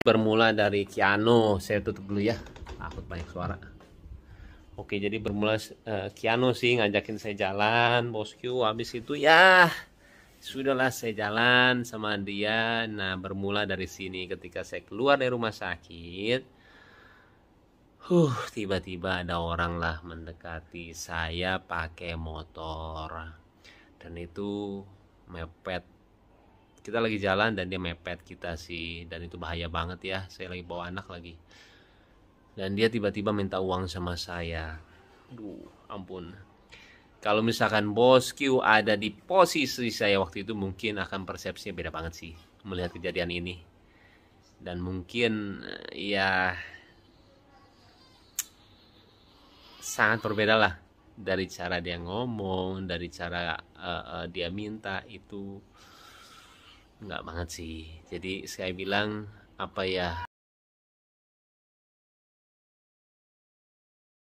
bermula dari Kiano saya tutup dulu ya takut banyak suara oke jadi bermula uh, eh, Kiano sih ngajakin saya jalan bosku habis itu ya sudahlah saya jalan sama dia nah bermula dari sini ketika saya keluar dari rumah sakit huh tiba-tiba ada orang lah mendekati saya pakai motor dan itu mepet kita lagi jalan dan dia mepet kita sih dan itu bahaya banget ya saya lagi bawa anak lagi dan dia tiba-tiba minta uang sama saya duh ampun kalau misalkan bos Q ada di posisi saya waktu itu mungkin akan persepsinya beda banget sih melihat kejadian ini dan mungkin eh, ya sangat berbeda lah dari cara dia ngomong dari cara uh, uh, dia minta itu nggak banget sih. Jadi saya bilang apa ya